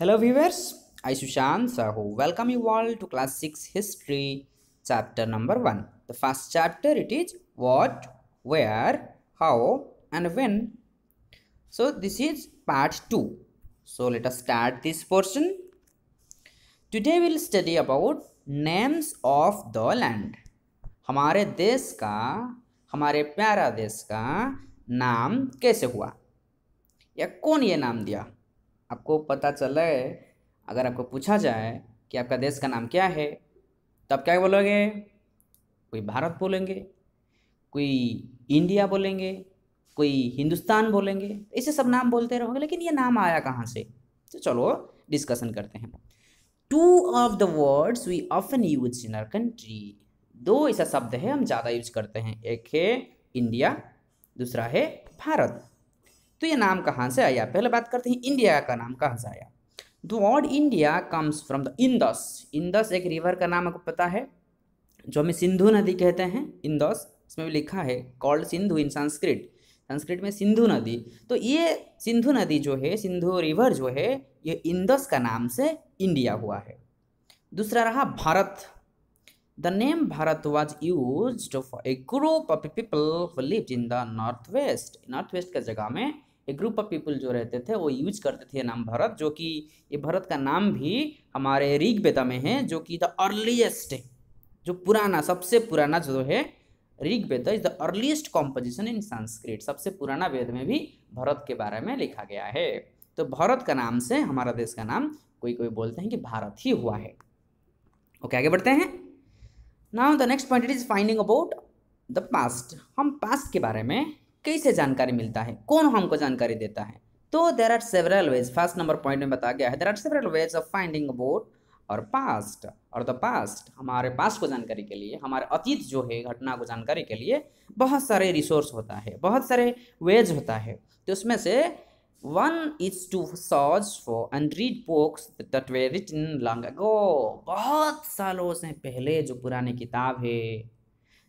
Hello viewers I Sushant Sahu welcome you all to class six history chapter number one the first chapter it is what where how and when so this is part two so let us start this portion today will study about names of the land हमारे देश का हमारे प्यारा देश का नाम कैसे हुआ या कौन ये नाम दिया आपको पता चला है अगर आपको पूछा जाए कि आपका देश का नाम क्या है तो आप क्या बोलोगे कोई भारत बोलेंगे कोई इंडिया बोलेंगे कोई हिंदुस्तान बोलेंगे ऐसे सब नाम बोलते रहोगे लेकिन ये नाम आया कहाँ से तो चलो डिस्कशन करते हैं two of the words we often use in our country दो ऐसा शब्द है हम ज़्यादा यूज करते हैं एक है इंडिया दूसरा है भारत तो ये नाम कहाँ से आया पहले बात करते हैं इंडिया का नाम कहाँ से आया the word India comes from the Indus Indus एक रिवर का नाम आपको पता है जो हमें सिंधु नदी कहते हैं इंदस इसमें भी लिखा है कॉल्ड सिंधु इन संस्कृत संस्कृत में सिंधु नदी तो ये सिंधु नदी जो है सिंधु रिवर जो है ये इंदस का नाम से इंडिया हुआ है दूसरा रहा Bharat the name Bharat was use for a group of people live in the north west north west का जगह में एक ग्रुप ऑफ पीपल जो रहते थे वो यूज करते थे ये नाम भरत जो कि ये भरत का नाम भी हमारे ऋग वेदा में है जो कि द अर्लीस्ट जो पुराना सबसे पुराना जो है Rig Veda is the earliest composition in Sanskrit सबसे पुराना वेद में भी भरत के बारे में लिखा गया है तो भारत का नाम से हमारा देश का नाम कोई कोई बोलते हैं कि भारत ही हुआ है ओके okay, आगे बढ़ते हैं now the next point it is finding about the past हम पास्ट के बारे में कैसे जानकारी मिलता है कौन हमको जानकारी देता है तो there are several ways first number point में बताया गया है there are several ways of finding about और पास्ट और द पास्ट हमारे पास्ट को जानकारी के लिए हमारे अतीत जो है घटना को जानकारी के लिए बहुत सारे रिसोर्स होता है बहुत सारे वेज होता है तो उसमें से वन इज टू सॉज for and read books that were in long ago बहुत सालों से पहले जो पुराने किताब है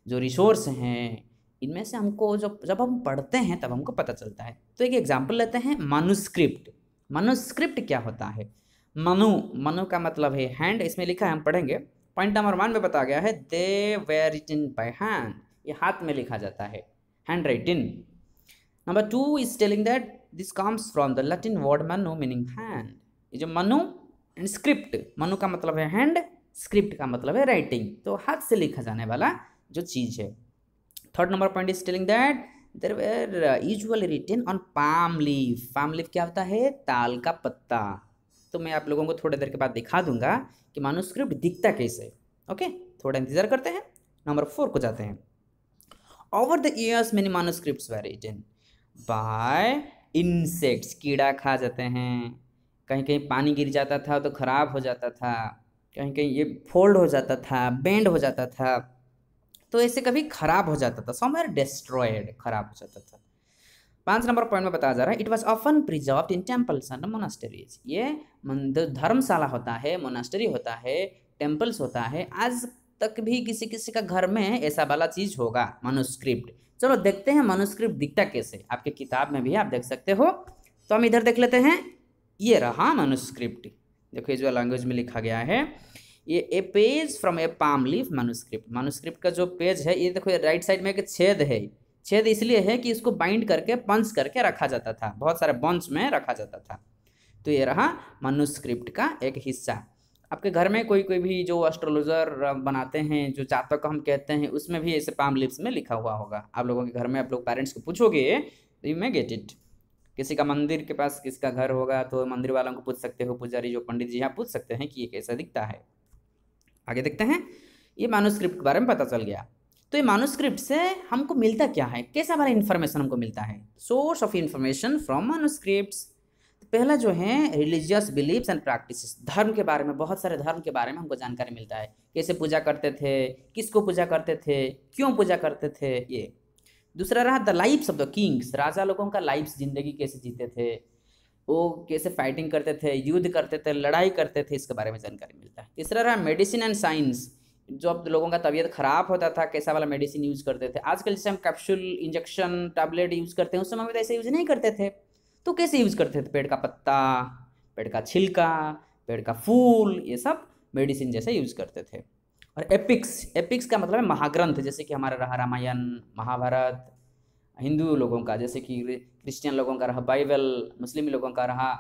जो रिसोर्स हैं इनमें से हमको जो जब हम पढ़ते हैं तब हमको पता चलता है तो एक एग्जाम्पल लेते हैं मनुस्क्रिप्ट मनुस्क्रिप्ट क्या होता है मनु मनु का मतलब है हैंड इसमें लिखा है हम पढ़ेंगे पॉइंट नंबर वन में बताया गया है they were written by hand ये हाथ में लिखा जाता है hand written number two is telling that this comes from the Latin word manu meaning hand ये जो मनु एंड स्क्रिप्ट मनु का मतलब है हैंड स्क्रिप्ट का मतलब है राइटिंग तो हाथ से लिखा जाने वाला जो चीज़ है third number point is telling that there were usually written on palm leave palm leave क्या होता है ताल का पत्ता तो मैं आप लोगों को थोड़ी देर के बाद दिखा दूंगा कि मानोस्क्रिप्ट दिखता कैसे ओके थोड़ा इंतजार करते हैं नंबर फोर को जाते हैं over the years many manuscript were written by insects कीड़ा खा जाते हैं कहीं कहीं पानी गिर जाता था तो खराब हो जाता था कहीं कहीं ये फोल्ड हो जाता था बेंड हो जाता था तो ऐसे कभी खराब हो जाता था समय डिस्ट्रॉयड खराब हो जाता था पाँच नंबर पॉइंट में बताया जा रहा है it was often preserve in temples and monasteries ये धर्मशाला होता है मोनास्टरी होता है टेम्पल्स होता है आज तक भी किसी किसी का घर में ऐसा वाला चीज़ होगा मनुस्क्रिप्ट चलो देखते हैं मनुस्क्रिप्ट दिखता कैसे आपके किताब में भी आप देख सकते हो तो हम इधर देख लेते हैं ये रहा मनुस्क्रिप्ट देखो इस लैंग्वेज में लिखा गया है ये a page from a palm leaf manuscript manuscript का जो पेज है ये देखो राइट साइड में एक छेद है छेद इसलिए है कि इसको बाइंड करके पंच करके रखा जाता था बहुत सारे बंच में रखा जाता था तो ये रहा मनुस्क्रिप्ट का एक हिस्सा आपके घर में कोई कोई भी जो एस्ट्रोलॉजर बनाते हैं जो जातक हम कहते हैं उसमें भी ऐसे पाम लिप्स में लिखा हुआ होगा आप लोगों के घर में आप लोग पेरेंट्स को पूछोगे तो यू मे गेट इट किसी का मंदिर के पास किसका घर होगा तो मंदिर वालों को पूछ सकते हो पुजारी जो पंडित जी यहाँ पूछ सकते हैं कि ये कैसा दिखता है आगे देखते हैं ये मानोस्क्रिप्ट के बारे में पता चल गया तो ये मानोस्क्रिप्ट से हमको मिलता क्या है कैसा हमारा इन्फॉर्मेशन हमको मिलता है source of information from manuscript पहला जो है रिलीजियस बिलीव्स एंड प्रैक्टिस धर्म के बारे में बहुत सारे धर्म के बारे में हमको जानकारी मिलता है कैसे पूजा करते थे किसको पूजा करते थे क्यों पूजा करते थे ये दूसरा रहा the lives of the kings राजा लोगों का लाइफ्स जिंदगी कैसे जीते थे वो कैसे फाइटिंग करते थे युद्ध करते थे लड़ाई करते थे इसके बारे में जानकारी मिलता है तीसरा रहा मेडिसिन एंड साइंस जो अब लोगों का तबीयत खराब होता था कैसा वाला मेडिसिन यूज़ करते थे आजकल जैसे हम कैप्सूल इंजेक्शन टैबलेट यूज़ करते हैं उस समय में तो ऐसे यूज़ नहीं करते थे तो कैसे यूज़ करते थे पेड़ का पत्ता पेड़ का छिलका पेड़ का फूल ये सब मेडिसिन जैसे यूज़ करते थे और एपिक्स एपिक्स का मतलब है महाग्रंथ जैसे कि हमारा रहा रामायण महाभारत हिंदू लोगों का जैसे कि क्रिश्चियन लोगों का रहा बाइबल मुस्लिम लोगों का रहा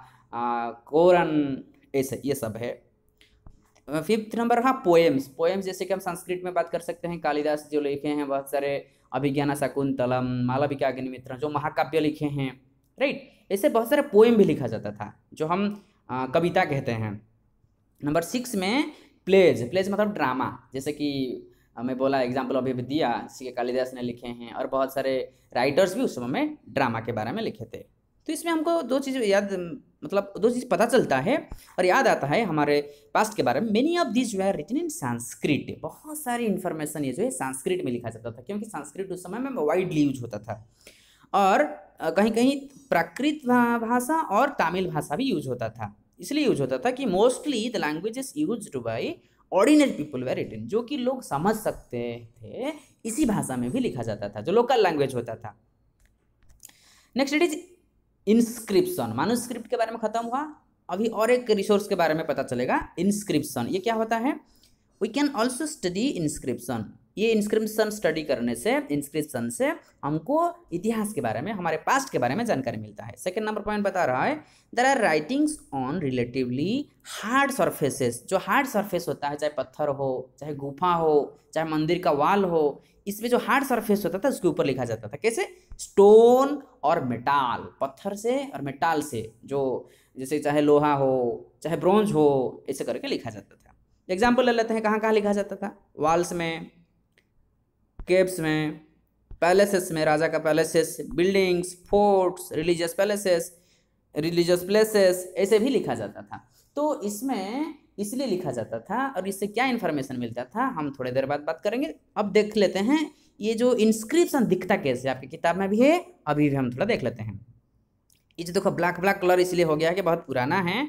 कोरन ऐसे ये सब है फिफ्थ नंबर रहा पोएम्स पोएम्स जैसे कि हम संस्कृत में बात कर सकते हैं कालिदास जो लिखे हैं बहुत सारे अभिज्ञान शकुंतलम मालविका अग्निमित्र जो महाकाव्य लिखे हैं राइट ऐसे बहुत सारे पोएम भी लिखा जाता था जो हम आ, कविता कहते हैं नंबर सिक्स में प्लेज प्लेज मतलब ड्रामा जैसे कि हमें बोला एग्जाम्पल अभी अभी दिया सी के कालिदास ने लिखे हैं और बहुत सारे राइटर्स भी उस समय में ड्रामा के बारे में लिखे थे तो इसमें हमको दो चीज़ याद मतलब दो चीज़ पता चलता है और याद आता है हमारे पास्ट के बारे में many of this were written in Sanskrit बहुत सारी इन्फॉर्मेशन ये जो है संस्कृत में लिखा जाता था क्योंकि संस्कृत उस समय में वाइडली यूज होता था और कहीं कहीं प्राकृत भाषा और तमिल भाषा भी यूज होता था इसलिए यूज होता था कि mostly the language is use by ordinary people were written जो कि लोग समझ सकते थे इसी भाषा में भी लिखा जाता था जो लोकल लैंग्वेज होता था next it is inscription manuscript के बारे में खत्म हुआ अभी और एक रिसोर्स के बारे में पता चलेगा इंस्क्रिप्शन ये क्या होता है we can also study inscription ये इंस्क्रिप्शन स्टडी करने से इंस्क्रिप्शन से हमको इतिहास के बारे में हमारे पास्ट के बारे में जानकारी मिलता है सेकेंड नंबर पॉइंट बता रहा है there are writings on relatively hard surfaces जो हार्ड सरफेस होता है चाहे पत्थर हो चाहे गुफा हो चाहे मंदिर का वाल हो इसमें जो हार्ड सर्फेस होता था उसके ऊपर लिखा जाता था कैसे स्टोन और मेटाल पत्थर से और मेटाल से जो जैसे चाहे लोहा हो चाहे ब्रॉन्ज हो ऐसे करके लिखा जाता था एग्जाम्पल ले लेते हैं कहाँ कहाँ लिखा जाता था वॉल्स में केप्स में पैलेसेस में राजा का palaces buildings forts religious palaces religious places ऐसे भी लिखा जाता था तो इसमें इसलिए लिखा जाता था और इससे क्या इन्फॉर्मेशन मिलता था हम थोड़ी देर बाद बात करेंगे अब देख लेते हैं ये जो इंस्क्रिप्शन दिखता कैसे आपकी किताब में भी है अभी भी हम थोड़ा देख लेते हैं ये जो देखो ब्लैक ब्लैक कलर इसलिए हो गया है कि बहुत पुराना है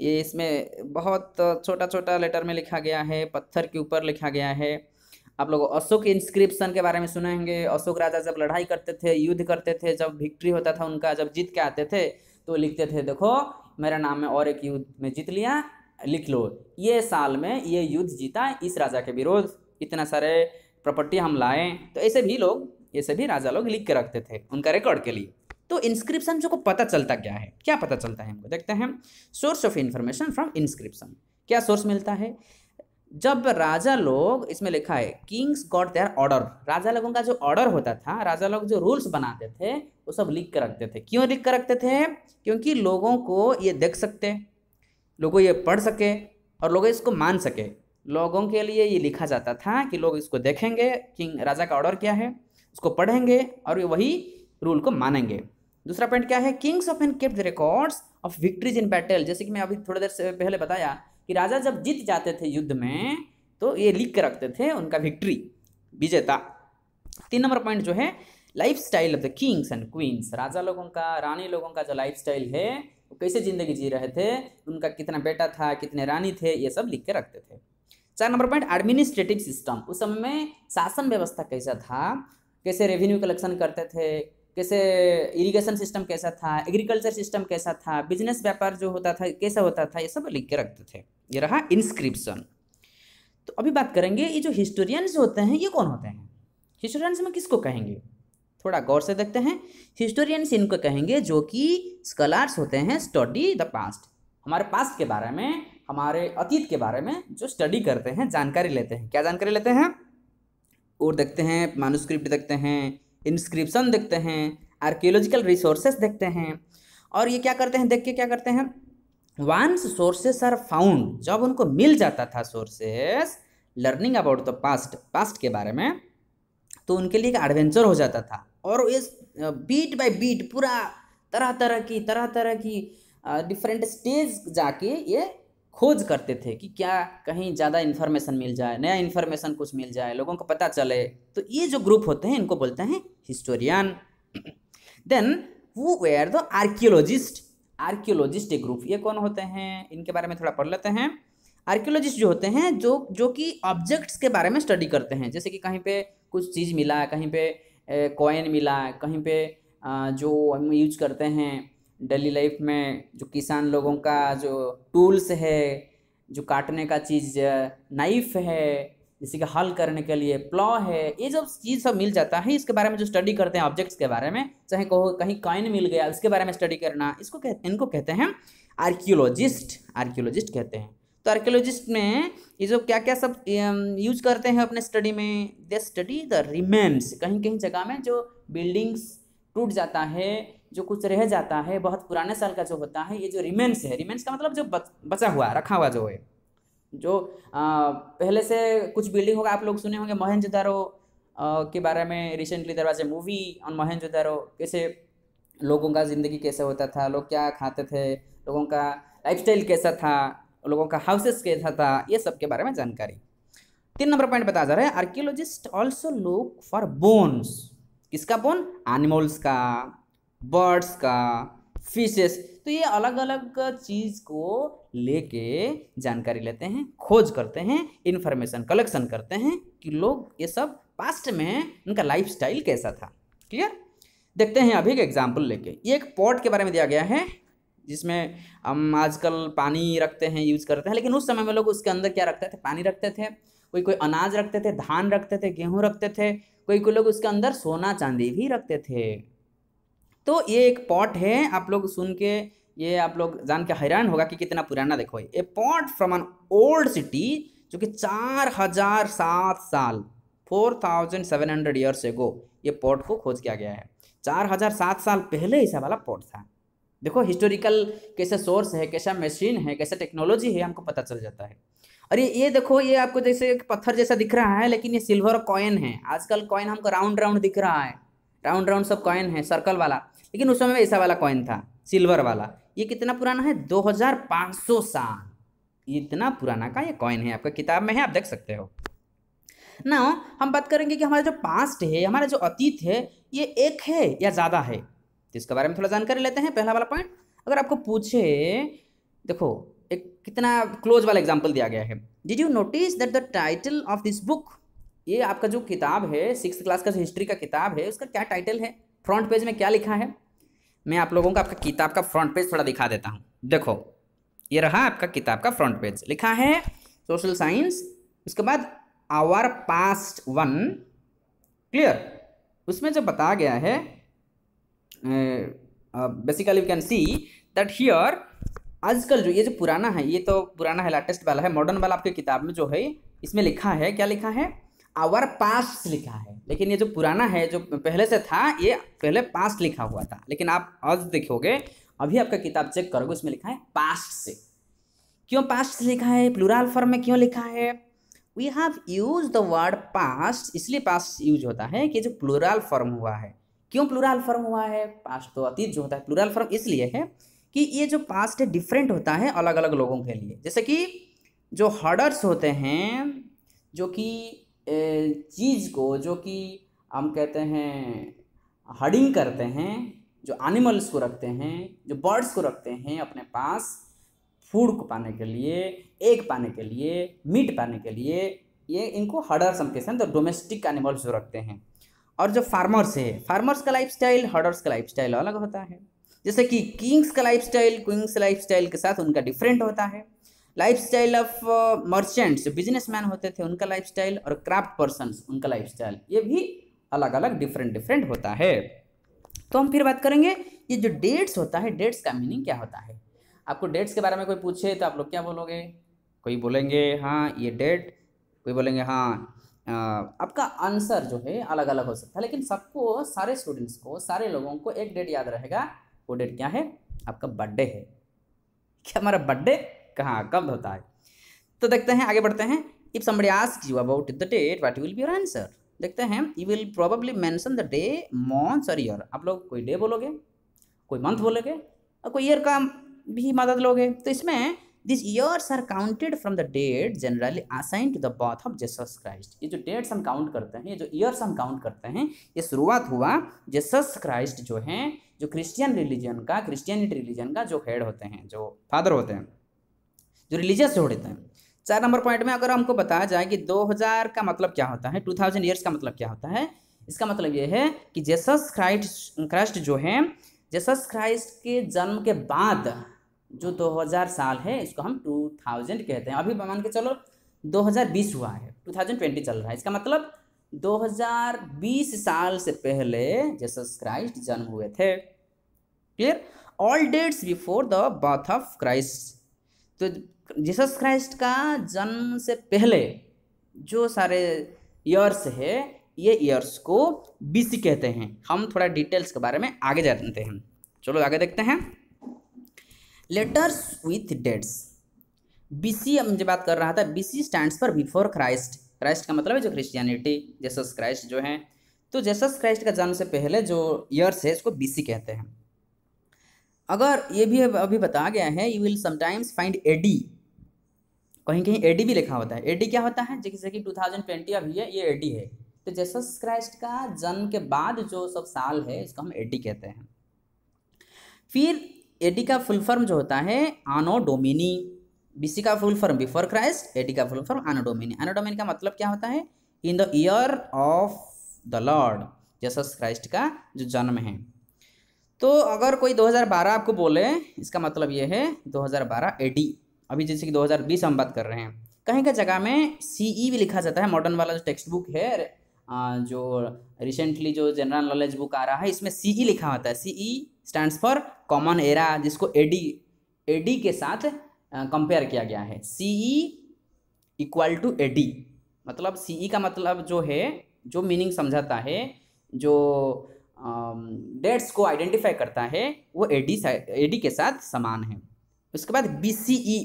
ये इसमें बहुत छोटा छोटा लेटर में लिखा गया है पत्थर के ऊपर लिखा गया है आप लोग अशोक इंस्क्रिप्शन के बारे में सुनाएंगे अशोक राजा जब लड़ाई करते थे युद्ध करते थे जब विक्ट्री होता था उनका जब जीत के आते थे तो लिखते थे देखो मेरा नाम है और एक युद्ध में जीत लिया लिख लो ये साल में ये युद्ध जीता इस राजा के विरोध इतना सारे प्रॉपर्टी हम लाए तो ऐसे भी लोग ये सभी राजा लोग लिख के रखते थे उनका रिकॉर्ड के लिए तो इंस्क्रिप्शन से को पता चलता क्या है क्या पता चलता है हमको देखते हैं source of information from inscription क्या सोर्स मिलता है जब राजा लोग इसमें लिखा है किंग्स गॉड देयर ऑर्डर राजा लोगों का जो ऑर्डर होता था राजा लोग जो रूल्स बनाते थे वो सब लिख कर रखते थे क्यों लिख कर रखते थे क्योंकि लोगों को ये देख सकते लोगों ये पढ़ सके और लोग इसको मान सके लोगों के लिए ये लिखा जाता था कि लोग इसको देखेंगे किंग राजा का ऑर्डर क्या है उसको पढ़ेंगे और वही रूल को मानेंगे दूसरा पॉइंट क्या है kings of and kept records of victories in battle जैसे कि मैं अभी थोड़ी देर से पहले बताया कि राजा जब जीत जाते थे युद्ध में तो ये लिख कर रखते थे उनका विक्ट्री विजेता तीन नंबर पॉइंट जो है life style of the kings and queens राजा लोगों का रानी लोगों का जो लाइफ स्टाइल है वो कैसे जिंदगी जी रहे थे उनका कितना बेटा था कितने रानी थे ये सब लिख के रखते थे चार नंबर पॉइंट एडमिनिस्ट्रेटिव सिस्टम उस समय में शासन व्यवस्था कैसा था कैसे रेवेन्यू कलेक्शन करते थे कैसे इरिगेशन सिस्टम कैसा था एग्रीकल्चर सिस्टम कैसा था बिजनेस व्यापार जो होता था कैसा होता था ये सब लिख के रखते थे ये रहा इंस्क्रिप्शन तो अभी बात करेंगे ये जो हिस्टोरियंस होते हैं ये कौन होते हैं हिस्टोरियंस में किसको कहेंगे थोड़ा गौर से देखते हैं हिस्टोरियंस इनको कहेंगे जो कि स्कलार्स होते हैं स्टडी द पास्ट हमारे पास्ट के बारे में हमारे अतीत के बारे में जो स्टडी करते हैं जानकारी लेते हैं क्या जानकारी लेते हैं और देखते हैं मानुस्क्रिप्ट देखते हैं इंस्क्रिप्शन देखते हैं आर्कियोलॉजिकल रिसोर्सेस देखते हैं और ये क्या करते हैं देख के क्या करते हैं वंस सोर्सेस आर फाउंड जब उनको मिल जाता था sources learning about the past past के बारे में तो उनके लिए एक एडवेंचर हो जाता था और इस बीट बाय बीट पूरा तरह तरह की तरह तरह की डिफरेंट स्टेज जाके ये खोज करते थे कि क्या कहीं ज़्यादा इन्फॉर्मेशन मिल जाए नया इन्फॉर्मेशन कुछ मिल जाए लोगों को पता चले तो ये जो ग्रुप होते हैं इनको बोलते हैं हिस्टोरियन देन वो वेयर द आर्कियोलॉजिस्ट आर्कियोलॉजिस्ट एक ग्रुप ये कौन होते हैं इनके बारे में थोड़ा पढ़ लेते हैं आर्कियोलॉजिस्ट जो होते हैं जो जो कि ऑब्जेक्ट्स के बारे में स्टडी करते हैं जैसे कि कहीं पे कुछ चीज़ मिला कहीं पे कॉइन मिला कहीं पे जो हम यूज करते हैं डेली लाइफ में जो किसान लोगों का जो टूल्स है जो काटने का चीज़ नाइफ है जैसे कि हल करने के लिए प्लॉ है ये सब चीज़ सब मिल जाता है इसके बारे में जो स्टडी करते हैं ऑब्जेक्ट्स के बारे में चाहे कहो कहीं कॉइन मिल गया उसके बारे में स्टडी करना इसको कह, इनको कहते हैं आर्कियोलॉजिस्ट आर्कियोलॉजिस्ट कहते हैं तो आर्कियोलॉजिस्ट में ये जो क्या क्या सब यूज करते हैं अपने स्टडी में दे स्टडी द रिमेन्स कहीं कहीं जगह में जो बिल्डिंग्स टूट जाता है जो कुछ रह जाता है बहुत पुराने साल का जो होता है ये जो रिमेंस है रिमेंस का मतलब जो बच, बचा हुआ रखा हुआ जो है जो आ, पहले से कुछ बिल्डिंग होगा आप लोग सुने होंगे मोहनजोदारो के बारे में रिसेंटली दरवाजे मूवी और मोहनजोदारो कैसे लोगों का ज़िंदगी कैसे होता था लोग क्या खाते थे लोगों का लाइफस्टाइल कैसा था लोगों का हाउसेस कैसा था ये सब के बारे में जानकारी तीन नंबर पॉइंट बता जा रहा है archaeologist also look for bones किसका बोन एनिमल्स का बर्ड्स का फिशेस तो ये अलग अलग चीज़ को लेके जानकारी लेते हैं खोज करते हैं इन्फॉर्मेशन कलेक्शन करते हैं कि लोग ये सब पास्ट में उनका लाइफ कैसा था क्लियर देखते हैं अभी एक एग्जाम्पल लेके ये एक पॉट के बारे में दिया गया है जिसमें हम आजकल पानी रखते हैं यूज करते हैं लेकिन उस समय में लोग उसके अंदर क्या रखते थे पानी रखते थे कोई कोई अनाज रखते थे धान रखते थे गेहूँ रखते थे कोई कोई लोग उसके अंदर सोना चांदी भी रखते थे तो ये एक पॉट है आप लोग सुन के ये आप लोग जान के हैरान होगा कि कितना पुराना देखो ये pot from an old city जो कि चार हजार सात साल four thousand seven hundred years ago ये पॉट को खोज किया गया है चार हजार सात साल पहले ऐसा वाला पॉट था देखो हिस्टोरिकल कैसा सोर्स है कैसा मशीन है कैसा टेक्नोलॉजी है हमको पता चल जाता है और ये ये देखो ये आपको जैसे पत्थर जैसा दिख रहा है लेकिन ये सिल्वर कॉइन है आजकल कॉइन हमको राउंड राउंड दिख रहा है राउंड राउंड सब कॉइन है सर्कल वाला लेकिन उस समय ऐसा वाला कॉइन था सिल्वर वाला ये कितना पुराना है 2500 साल इतना पुराना का ये कॉइन है आपका किताब में है आप देख सकते हो ना हम बात करेंगे कि हमारा जो पास्ट है हमारा जो अतीत है ये एक है या ज़्यादा है तो इसके बारे में थोड़ा जानकारी लेते हैं पहला वाला पॉइंट अगर आपको पूछे देखो एक कितना क्लोज वाला एग्जाम्पल दिया गया है did you notice that the title of this book ये आपका जो किताब है सिक्स क्लास का जो हिस्ट्री का किताब है उसका क्या टाइटल है फ्रंट पेज में क्या लिखा है मैं आप लोगों को आपका किताब का फ्रंट पेज थोड़ा दिखा देता हूँ देखो ये रहा आपका किताब का फ्रंट पेज लिखा है सोशल साइंस उसके बाद आवर पास्ट वन क्लियर उसमें जो बताया गया है basically you can see that here आजकल जो ये जो पुराना है ये तो पुराना है लेटेस्ट वाला है मॉडर्न वाला आपके किताब में जो है इसमें लिखा है क्या लिखा है आवर पास्ट लिखा है लेकिन ये जो पुराना है जो पहले से था ये पहले पास्ट लिखा हुआ था लेकिन आप आज देखोगे अभी आपका किताब चेक करोगे उसमें लिखा है पास्ट से क्यों पास्ट से लिखा है प्लूरल फॉर्म में क्यों लिखा है we have use the word past इसलिए पास्ट यूज होता है कि जो प्लूरल फॉर्म हुआ है क्यों प्लूरल फॉर्म हुआ है पास्ट तो अतीत जो होता है प्लूरल फॉर्म इसलिए है कि ये जो पास्ट है डिफरेंट होता है अलग अलग लोगों के लिए जैसे कि जो हर्डर्स होते हैं जो कि चीज़ को जो कि हम कहते हैं हडिंग करते हैं जो एनिमल्स को रखते हैं जो बर्ड्स को रखते हैं अपने पास फूड को पाने के लिए एग पाने के लिए मीट पाने के लिए ये इनको हर्डर्स हम कहते हैं तो डोमेस्टिक एनिमल्स जो रखते हैं और जो फार्मर्स है फार्मर्स का लाइफ स्टाइल हर्डर्स का लाइफ स्टाइल अलग होता है जैसे कि किंग्स का life style queens life style के साथ उनका डिफरेंट होता है life style of merchants businessman होते थे उनका लाइफ स्टाइल और क्राफ्ट पर्सन उनका लाइफ स्टाइल ये भी अलग अलग डिफरेंट डिफरेंट होता है तो हम फिर बात करेंगे ये जो डेट्स होता है डेट्स का मीनिंग क्या होता है आपको डेट्स के बारे में कोई पूछे तो आप लोग क्या बोलोगे कोई बोलेंगे हाँ ये डेट कोई बोलेंगे हाँ आपका आंसर जो है अलग अलग हो सकता है लेकिन सबको सारे स्टूडेंट्स को सारे लोगों को एक डेट याद रहेगा वो डेट क्या है आपका बर्थडे है क्या हमारा बर्थडे कहाँ हम्म। कब होता है तो देखते हैं आगे बढ़ते हैं if someone ask you about the date what will be your answer देखते हैं you will probably mention the day month और ईयर आप लोग कोई डे बोलोगे कोई मंथ हम्म। बोलोगे और कोई ईयर का भी मदद लोगे तो इसमें this years are counted from the date generally assign to the birth of Jesus Christ ये जो डेट्स हम काउंट करते हैं ये जो ईयर्स हम काउंट करते हैं ये शुरुआत हुआ जेसस क्राइस्ट जो हैं जो क्रिश्चियन रिलीजन का क्रिश्चियनिटी रिलीजन का जो हेड होते हैं जो फादर होते हैं जो रिलीजियस जोड़ देते हैं चार नंबर पॉइंट में अगर हमको बताया जाए कि 2000 का मतलब क्या होता है 2000 ईयर्स का मतलब क्या होता है इसका मतलब यह है कि जेसस क्राइस्ट क्राइस्ट जो है जेसस क्राइस्ट के जन्म के बाद जो 2000 साल है इसको हम 2000 कहते हैं अभी मान के चलो 2020 हुआ है 2020 चल रहा है इसका मतलब 2020 साल से पहले जेसस क्राइस्ट जन्म हुए थे clear all dates before the birth of Christ तो जीसस क्राइस्ट का जन्म से पहले जो सारे ईयर्स है ये ईयर्स को बीसी कहते हैं हम थोड़ा डिटेल्स के बारे में आगे जानते हैं चलो आगे देखते हैं लेटर्स विथ डेट्स बीसी हम जब बात कर रहा था BC stands for before Christ Christ का मतलब है जो क्रिश्चियनिटी जेसस क्राइस्ट जो है तो जेसस क्राइस्ट का जन्म से पहले जो ईयर्स है इसको बीसी कहते हैं अगर ये भी अभी बताया गया है you will sometimes find AD कहीं कहीं एडी भी लिखा होता है एडी क्या होता है जैसे कि 2020 अभी है ये एडी है तो जैसस क्राइस्ट का जन्म के बाद जो सब साल है इसको हम एडी कहते हैं फिर एडी का फुल फॉर्म जो होता है आनो डोमिनी बीसी का full form before Christ AD का full form anno domini anno domini का मतलब क्या होता है in the year of the Lord Jesus Christ का जो जन्म है तो अगर कोई 2012 आपको बोले इसका मतलब ये है 2012 एडी अभी जैसे कि 2020 हम बात कर रहे हैं कहीं का जगह में सी ई e भी लिखा जाता है मॉडर्न वाला जो टेक्स्ट बुक है जो रिसेंटली जो जनरल नॉलेज बुक आ रहा है इसमें सी ई e लिखा होता है C E stand for common era जिसको ए डी ए डी के साथ कंपेयर किया गया है C E equal to A D मतलब सी ई e का मतलब जो है जो मीनिंग समझाता है जो डेट्स को आइडेंटिफाई करता है वो ए डी ए डी के साथ समान है उसके बाद B C E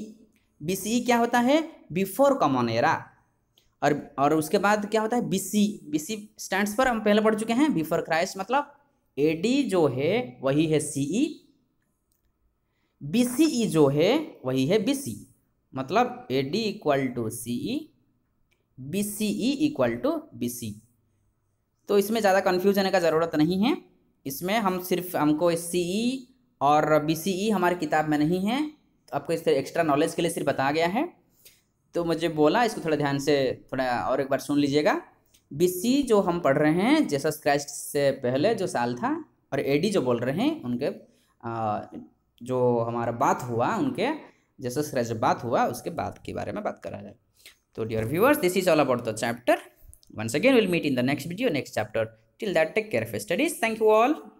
B C ई क्या होता है बिफोर कॉमन एरा और और उसके बाद क्या होता है B C B C stand पर हम पहले पढ़ चुके हैं बिफोर क्राइस्ट मतलब ए डी जो है वही है सी ई बी सी ई जो है वही है बी सी e। मतलब A D equal to C E B C E equal to B C तो इसमें ज़्यादा कन्फ्यूज होने का ज़रूरत नहीं है इसमें हम सिर्फ हमको सी ई e और बी सी ई हमारी किताब में नहीं है आपको इस तरह एक्स्ट्रा नॉलेज के लिए सिर्फ बताया गया है तो मुझे बोला इसको थोड़ा ध्यान से थोड़ा और एक बार सुन लीजिएगा बीसी जो हम पढ़ रहे हैं जैसा क्राइस्ट से पहले जो साल था और एडी जो बोल रहे हैं उनके आ, जो हमारा बात हुआ उनके जैसा क्राइस्ट बात हुआ उसके बाद के बारे में बात करा जाए तो dear viewers this is all about the chapter once again will meet in the next video next chapter till that take care of studies thank you all